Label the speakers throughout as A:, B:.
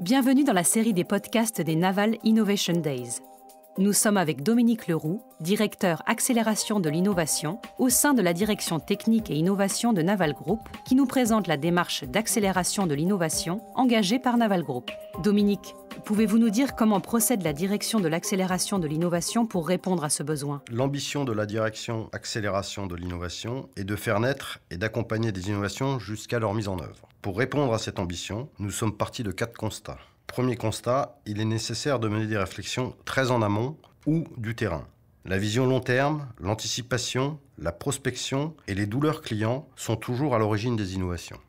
A: Bienvenue dans la série des podcasts des Naval Innovation Days. Nous sommes avec Dominique Leroux, directeur accélération de l'innovation au sein de la direction technique et innovation de Naval Group, qui nous présente la démarche d'accélération de l'innovation engagée par Naval Group. Dominique, Pouvez-vous nous dire comment procède la direction de l'accélération de l'innovation pour répondre à ce besoin
B: L'ambition de la direction accélération de l'innovation est de faire naître et d'accompagner des innovations jusqu'à leur mise en œuvre. Pour répondre à cette ambition, nous sommes partis de quatre constats. Premier constat, il est nécessaire de mener des réflexions très en amont ou du terrain. La vision long terme, l'anticipation, la prospection et les douleurs clients sont toujours à l'origine des innovations.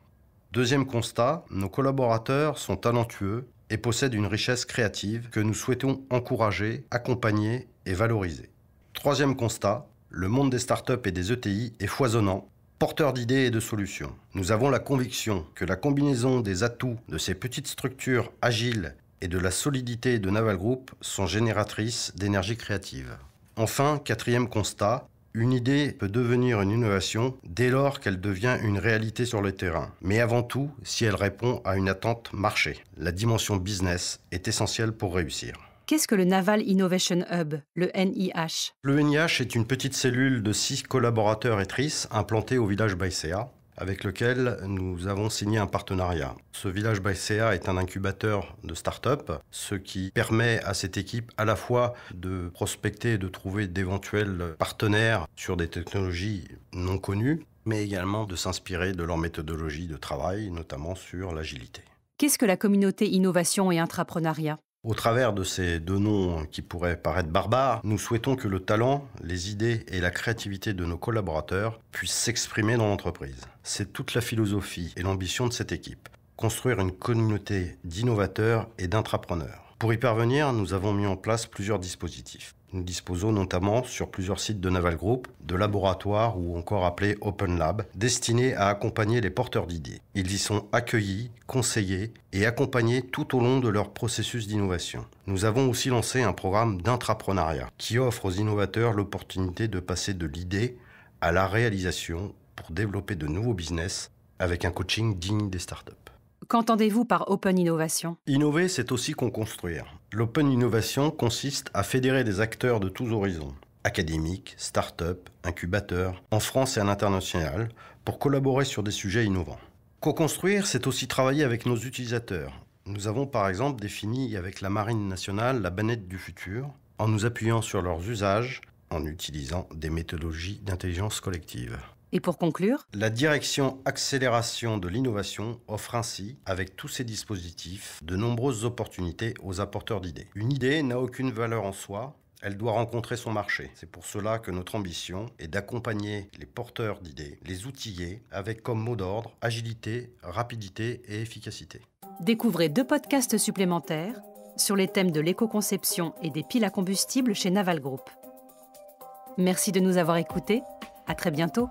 B: Deuxième constat, nos collaborateurs sont talentueux, et possède une richesse créative que nous souhaitons encourager, accompagner et valoriser. Troisième constat, le monde des startups et des ETI est foisonnant, porteur d'idées et de solutions. Nous avons la conviction que la combinaison des atouts de ces petites structures agiles et de la solidité de Naval Group sont génératrices d'énergie créative. Enfin, quatrième constat, une idée peut devenir une innovation dès lors qu'elle devient une réalité sur le terrain, mais avant tout si elle répond à une attente marché. La dimension business est essentielle pour réussir.
A: Qu'est-ce que le Naval Innovation Hub, le NIH
B: Le NIH est une petite cellule de six collaborateurs et trices implantée au village Baïsea avec lequel nous avons signé un partenariat. Ce village by CA est un incubateur de start-up, ce qui permet à cette équipe à la fois de prospecter et de trouver d'éventuels partenaires sur des technologies non connues, mais également de s'inspirer de leur méthodologie de travail, notamment sur l'agilité.
A: Qu'est-ce que la communauté innovation et intrapreneuriat
B: au travers de ces deux noms qui pourraient paraître barbares, nous souhaitons que le talent, les idées et la créativité de nos collaborateurs puissent s'exprimer dans l'entreprise. C'est toute la philosophie et l'ambition de cette équipe, construire une communauté d'innovateurs et d'intrapreneurs. Pour y parvenir, nous avons mis en place plusieurs dispositifs. Nous disposons notamment sur plusieurs sites de Naval Group de laboratoires ou encore appelés Open Lab destinés à accompagner les porteurs d'idées. Ils y sont accueillis, conseillés et accompagnés tout au long de leur processus d'innovation. Nous avons aussi lancé un programme d'intrapreneuriat qui offre aux innovateurs l'opportunité de passer de l'idée à la réalisation pour développer de nouveaux business avec un coaching digne des startups.
A: Qu'entendez-vous par Open Innovation
B: Innover, c'est aussi qu'on construire. L'open innovation consiste à fédérer des acteurs de tous horizons, académiques, start-up, incubateurs, en France et à l'international, pour collaborer sur des sujets innovants. Co-construire, c'est aussi travailler avec nos utilisateurs. Nous avons par exemple défini avec la Marine nationale la bannette du futur, en nous appuyant sur leurs usages, en utilisant des méthodologies d'intelligence collective.
A: Et pour conclure
B: La direction accélération de l'innovation offre ainsi, avec tous ses dispositifs, de nombreuses opportunités aux apporteurs d'idées. Une idée n'a aucune valeur en soi, elle doit rencontrer son marché. C'est pour cela que notre ambition est d'accompagner les porteurs d'idées, les outiller avec comme mot d'ordre agilité, rapidité et efficacité.
A: Découvrez deux podcasts supplémentaires sur les thèmes de l'éco-conception et des piles à combustible chez Naval Group. Merci de nous avoir écoutés. À très bientôt.